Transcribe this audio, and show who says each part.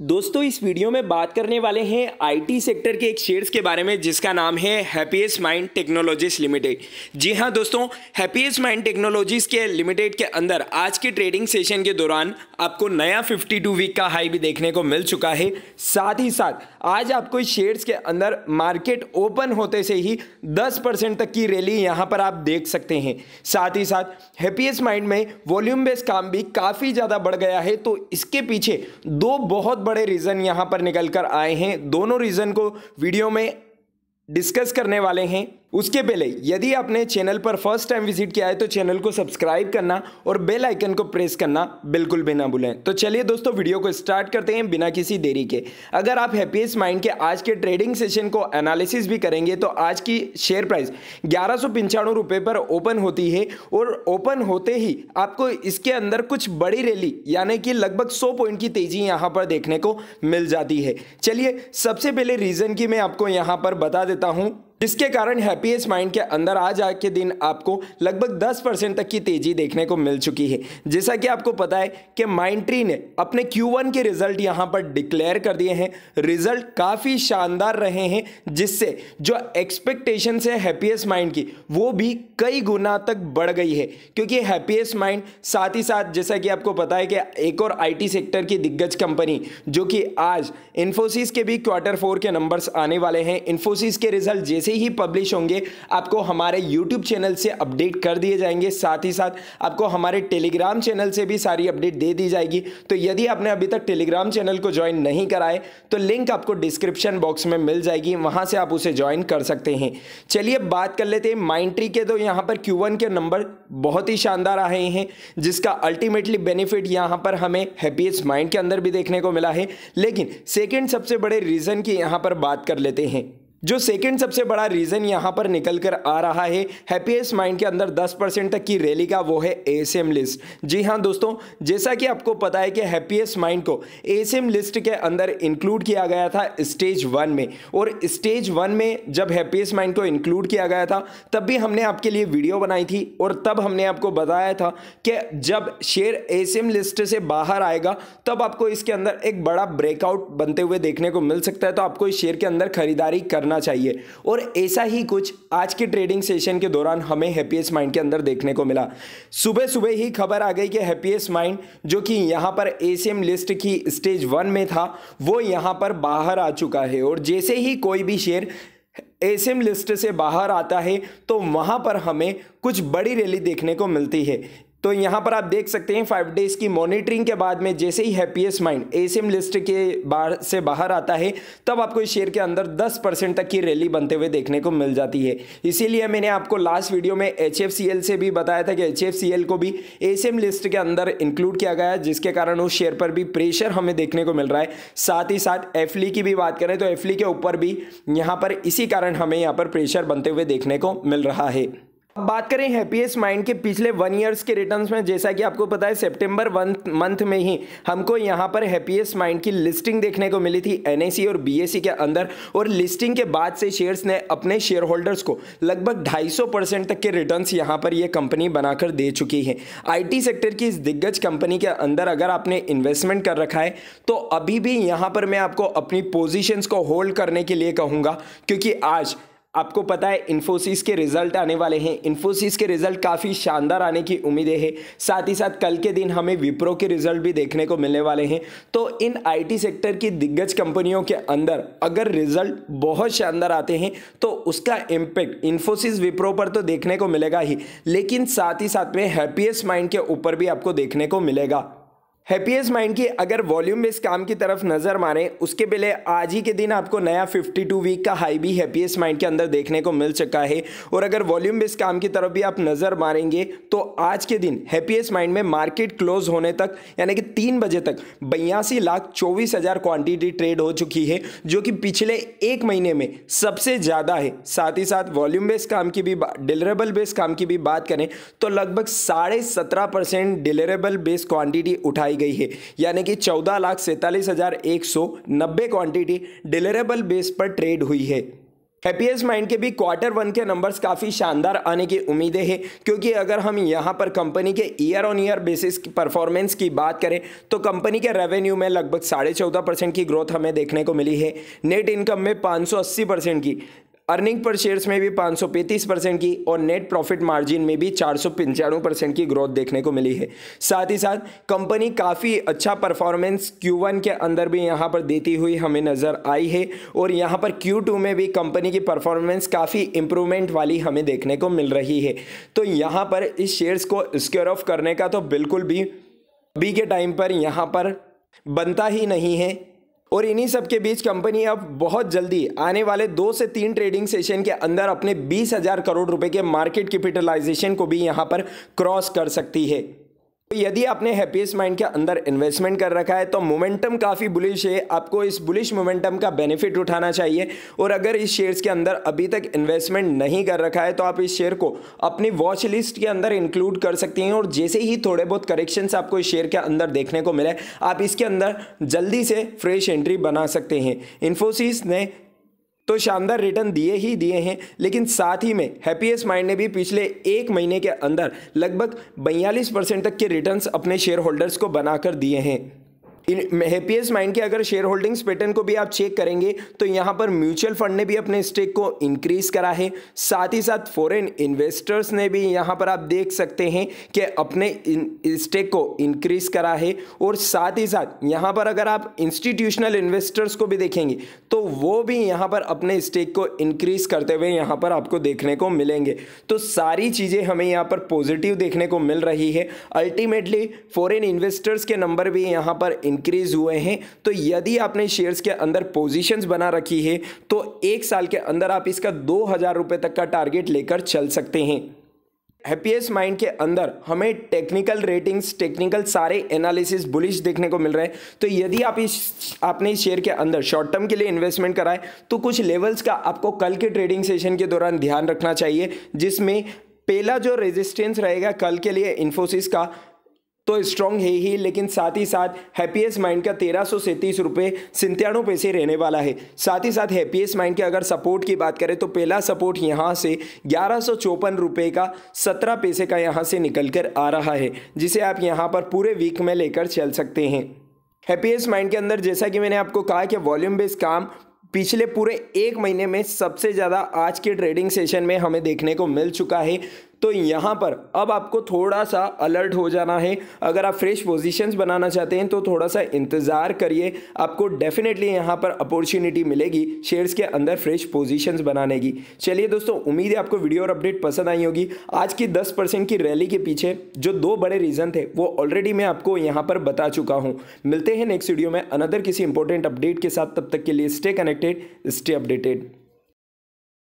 Speaker 1: दोस्तों इस वीडियो में बात करने वाले हैं आईटी सेक्टर के एक शेयर्स के बारे में जिसका नाम है हैप्पीएस्ट माइंड टेक्नोलॉजीज लिमिटेड जी हां दोस्तों हैप्पीएस्ट माइंड टेक्नोलॉजीज के लिमिटेड के अंदर आज के ट्रेडिंग सेशन के दौरान आपको नया 52 वीक का हाई भी देखने को मिल चुका है साथ ही साथ आज आपको इस शेयर्स के अंदर मार्केट ओपन होते से ही दस तक की रैली यहाँ पर आप देख सकते हैं साथ ही साथ हैप्पीएस्ट माइंड में वॉल्यूम बेस्ड काम भी काफ़ी ज़्यादा बढ़ गया है तो इसके पीछे दो बहुत बड़े रीज़न यहाँ पर निकल कर आए हैं दोनों रीज़न को वीडियो में डिस्कस करने वाले हैं उसके पहले यदि आपने चैनल पर फर्स्ट टाइम विजिट किया है तो चैनल को सब्सक्राइब करना और बेल आइकन को प्रेस करना बिल्कुल भी ना भूलें तो चलिए दोस्तों वीडियो को स्टार्ट करते हैं बिना किसी देरी के अगर आप हैप्पीएस्ट माइंड के आज के ट्रेडिंग सेशन को एनालिसिस भी करेंगे तो आज की शेयर प्राइस ग्यारह सौ पर ओपन होती है और ओपन होते ही आपको इसके अंदर कुछ बड़ी रैली यानी कि लगभग सौ पॉइंट की तेजी यहाँ पर देखने को मिल जाती है चलिए सबसे पहले रीज़न की मैं आपको यहाँ पर बता देता हूँ जिसके कारण हैप्पीएस्ट माइंड के अंदर आज आज के दिन आपको लगभग 10 परसेंट तक की तेजी देखने को मिल चुकी है जैसा कि आपको पता है कि माइंड ट्री ने अपने Q1 के रिजल्ट यहां पर डिक्लेयर कर दिए हैं रिजल्ट काफ़ी शानदार रहे हैं जिससे जो एक्सपेक्टेशन है हैप्पीएस्ट माइंड की वो भी कई गुना तक बढ़ गई है क्योंकि हैप्पीएस्ट माइंड साथ ही साथ जैसा कि आपको पता है कि एक और आई सेक्टर की दिग्गज कंपनी जो कि आज इन्फोसिस के भी क्वार्टर फोर के नंबर्स आने वाले हैं इन्फोसिस के रिजल्ट जैसे जैसे ही पब्लिश होंगे आपको हमारे यूट्यूब चैनल से अपडेट कर दिए जाएंगे साथ ही साथ आपको हमारे टेलीग्राम चैनल से भी सारी अपडेट दे दी जाएगी तो यदि आपने अभी तक टेलीग्राम चैनल को ज्वाइन नहीं कराए तो लिंक आपको डिस्क्रिप्शन बॉक्स में मिल जाएगी वहाँ से आप उसे ज्वाइन कर सकते हैं चलिए बात कर लेते हैं माइंड ट्री के तो यहाँ पर क्यू के नंबर बहुत ही शानदार आए हैं जिसका अल्टीमेटली बेनिफिट यहाँ पर हमें हैप्पीएस्ट माइंड के अंदर भी देखने को मिला है लेकिन सेकेंड सबसे बड़े रीज़न की यहाँ पर बात कर लेते हैं जो सेकंड सबसे बड़ा रीज़न यहाँ पर निकल कर आ रहा है हैप्पीएस्ट माइंड के अंदर 10 परसेंट तक की रैली का वो है एसएम लिस्ट जी हाँ दोस्तों जैसा कि आपको पता है कि हैप्पीएस्ट माइंड को एसएम लिस्ट के अंदर इंक्लूड किया गया था स्टेज वन में और स्टेज वन में जब हैप्पीएस्ट माइंड को इंक्लूड किया गया था तब भी हमने आपके लिए वीडियो बनाई थी और तब हमने आपको बताया था कि जब शेयर एएसएम लिस्ट से बाहर आएगा तब आपको इसके अंदर एक बड़ा ब्रेकआउट बनते हुए देखने को मिल सकता है तो आपको इस शेयर के अंदर खरीदारी कर करना चाहिए और ऐसा ही कुछ आज के ट्रेडिंग सेशन के दौरान हमें हैप्पीएस्ट माइंड के अंदर देखने को मिला सुबह सुबह ही खबर आ गई कि हैप्पीएस्ट माइंड जो कि यहाँ पर एसीएम लिस्ट की स्टेज वन में था वो यहाँ पर बाहर आ चुका है और जैसे ही कोई भी शेयर एसएम लिस्ट से बाहर आता है तो वहाँ पर हमें कुछ बड़ी रैली देखने को मिलती है तो यहाँ पर आप देख सकते हैं फाइव डेज की मॉनिटरिंग के बाद में जैसे ही हैप्पीएस्ट माइंड एसीएम लिस्ट के बाहर से बाहर आता है तब आपको इस शेयर के अंदर 10 परसेंट तक की रैली बनते हुए देखने को मिल जाती है इसीलिए मैंने आपको लास्ट वीडियो में एच से भी बताया था कि एच को भी एसीएम लिस्ट के अंदर इंक्लूड किया गया जिसके कारण उस शेयर पर भी प्रेशर हमें देखने को मिल रहा है साथ ही साथ एफली की भी बात करें तो एफली के ऊपर भी यहाँ पर इसी कारण हमें यहाँ पर प्रेशर बनते हुए देखने को मिल रहा है अब बात करें हैप्पीएस्ट माइंड के पिछले वन ईयर्स के रिटर्न्स में जैसा कि आपको पता है सितंबर वन मंथ में ही हमको यहाँ पर हैप्पीएस्ट माइंड की लिस्टिंग देखने को मिली थी एनएसी और बीएससी के अंदर और लिस्टिंग के बाद से शेयर्स ने अपने शेयर होल्डर्स को लगभग 250 परसेंट तक के रिटर्न यहाँ पर ये कंपनी बनाकर दे चुकी है आई सेक्टर की इस दिग्गज कंपनी के अंदर अगर आपने इन्वेस्टमेंट कर रखा है तो अभी भी यहाँ पर मैं आपको अपनी पोजिशंस को होल्ड करने के लिए कहूँगा क्योंकि आज आपको पता है इन्फोसिस के रिजल्ट आने वाले हैं इन्फोसिस के रिजल्ट काफ़ी शानदार आने की उम्मीदें हैं साथ ही साथ कल के दिन हमें विप्रो के रिजल्ट भी देखने को मिलने वाले हैं तो इन आईटी सेक्टर की दिग्गज कंपनियों के अंदर अगर रिजल्ट बहुत शानदार आते हैं तो उसका इम्पैक्ट इन्फोसिस विप्रो पर तो देखने को मिलेगा ही लेकिन साथ ही साथ में हैप्पीएस्ट माइंड के ऊपर भी आपको देखने को मिलेगा हैप्पीएस्ट माइंड की अगर वॉल्यूम बेस्ड काम की तरफ नज़र मारें उसके पहले आज ही के दिन आपको नया 52 वीक का हाई भी हैप्पीएस्ट माइंड के अंदर देखने को मिल चुका है और अगर वॉल्यूम बेस्ड काम की तरफ भी आप नज़र मारेंगे तो आज के दिन हैप्पीएस्ट माइंड में मार्केट क्लोज होने तक यानी कि तीन बजे तक बयासी लाख चौबीस हज़ार क्वान्टिटी ट्रेड हो चुकी है जो कि पिछले एक महीने में सबसे ज़्यादा है साथ ही साथ वॉल्यूम बेस्ड काम की भी डिलरेबल बेस्ड काम की भी बात करें तो लगभग साढ़े सत्रह परसेंट डिलरेबल बेस्ड क्वान्टिटी उठाई करवाई गई है यानी कि चौदह लाख सैंतालीस हज़ार एक सौ नब्बे क्वान्टिटी डिलेरेबल बेस पर ट्रेड हुई है हैप्पीएस माइंड के भी क्वार्टर वन के नंबर्स काफ़ी शानदार आने की उम्मीदें हैं क्योंकि अगर हम यहां पर कंपनी के ईयर ऑन ईयर बेसिस की परफॉर्मेंस की बात करें तो कंपनी के रेवेन्यू में लगभग साढ़े चौदह परसेंट की ग्रोथ हमें देखने को मिली है नेट इनकम में 580 परसेंट की अर्निंग पर शेयर्स में भी 535 परसेंट की और नेट प्रॉफिट मार्जिन में भी चार परसेंट की ग्रोथ देखने को मिली है साथ ही साथ कंपनी काफ़ी अच्छा परफॉर्मेंस Q1 के अंदर भी यहाँ पर देती हुई हमें नज़र आई है और यहाँ पर Q2 में भी कंपनी की परफॉर्मेंस काफ़ी इम्प्रूवमेंट वाली हमें देखने को मिल रही है तो यहाँ पर इस शेयर्स को स्क्योर ऑफ करने का तो बिल्कुल भी अभी के टाइम पर यहाँ पर बनता ही नहीं है और इन्हीं सब के बीच कंपनी अब बहुत जल्दी आने वाले दो से तीन ट्रेडिंग सेशन के अंदर अपने बीस हजार करोड़ रुपए के मार्केट कैपिटलाइजेशन को भी यहां पर क्रॉस कर सकती है तो यदि आपने हैप्पीएस्ट माइंड के अंदर इन्वेस्टमेंट कर रखा है तो मोमेंटम काफ़ी बुलिश है आपको इस बुलिश मोमेंटम का बेनिफिट उठाना चाहिए और अगर इस शेयर्स के अंदर अभी तक इन्वेस्टमेंट नहीं कर रखा है तो आप इस शेयर को अपनी वॉच लिस्ट के अंदर इंक्लूड कर सकती हैं और जैसे ही थोड़े बहुत करेक्शंस आपको इस शेयर के अंदर देखने को मिले आप इसके अंदर जल्दी से फ्रेश एंट्री बना सकते हैं इन्फोसिस ने तो शानदार रिटर्न दिए ही दिए हैं लेकिन साथ ही में हैप्पीएस्ट माइंड ने भी पिछले एक महीने के अंदर लगभग बयालीस परसेंट तक के रिटर्न्स अपने शेयर होल्डर्स को बनाकर दिए हैं हैप्पीएस्ट माइंड के अगर शेयर होल्डिंग्स पैटर्न को भी आप चेक करेंगे तो यहाँ पर म्यूचुअल फंड ने भी अपने स्टेक को इंक्रीज करा है साथ ही साथ फॉरेन इन्वेस्टर्स ने भी यहाँ पर आप देख सकते हैं कि अपने स्टेक को इंक्रीज करा है और साथ ही साथ यहाँ पर अगर आप इंस्टीट्यूशनल इन्वेस्टर्स को भी देखेंगे तो वो भी यहाँ पर अपने स्टेक को इंक्रीज करते हुए यहाँ पर आपको देखने को मिलेंगे तो सारी चीज़ें हमें यहाँ पर पॉजिटिव देखने को मिल रही है अल्टीमेटली फॉरेन इन्वेस्टर्स के नंबर भी यहाँ पर इंक्रीज हुए हैं तो यदि आपने शेयर्स के अंदर पोजीशंस बना रखी है तो एक साल के अंदर आप इसका दो हज़ार रुपये तक का टारगेट लेकर चल सकते हैं हैप्पीएस्ट माइंड के अंदर हमें टेक्निकल रेटिंग्स टेक्निकल सारे एनालिसिस बुलिश देखने को मिल रहे हैं तो यदि आप इस आपने इस शेयर के अंदर शॉर्ट टर्म के लिए इन्वेस्टमेंट कराए तो कुछ लेवल्स का आपको कल के ट्रेडिंग सेशन के दौरान ध्यान रखना चाहिए जिसमें पहला जो रेजिस्टेंस रहेगा कल के लिए इन्फोसिस का तो स्ट्रांग है ही लेकिन साथ ही साथ हैप्पीएस्ट माइंड का तेरह सौ सैंतीस रुपये सिंतानवे पैसे रहने वाला है साथ ही साथ हैप्पीएस्ट माइंड के अगर सपोर्ट की बात करें तो पहला सपोर्ट यहाँ से ग्यारह सौ चौपन रुपये का सत्रह पैसे का यहाँ से निकल कर आ रहा है जिसे आप यहाँ पर पूरे वीक में लेकर चल सकते हैं हैप्पीएस्ट माइंड के अंदर जैसा कि मैंने आपको कहा कि वॉल्यूम बेस्ड काम पिछले पूरे एक महीने में सबसे ज़्यादा आज के ट्रेडिंग सेशन में हमें देखने को मिल चुका है तो यहाँ पर अब आपको थोड़ा सा अलर्ट हो जाना है अगर आप फ्रेश पोजीशंस बनाना चाहते हैं तो थोड़ा सा इंतज़ार करिए आपको डेफिनेटली यहाँ पर अपॉर्चुनिटी मिलेगी शेयर्स के अंदर फ्रेश पोजीशंस बनाने की चलिए दोस्तों उम्मीद है आपको वीडियो और अपडेट पसंद आई होगी आज की दस परसेंट की रैली के पीछे जो दो बड़े रीज़न थे वो ऑलरेडी मैं आपको यहाँ पर बता चुका हूँ मिलते हैं नेक्स्ट वीडियो में अनदर किसी इंपॉर्टेंट अपडेट के साथ तब तक के लिए स्टे कनेक्टेड स्टे अपडेटेड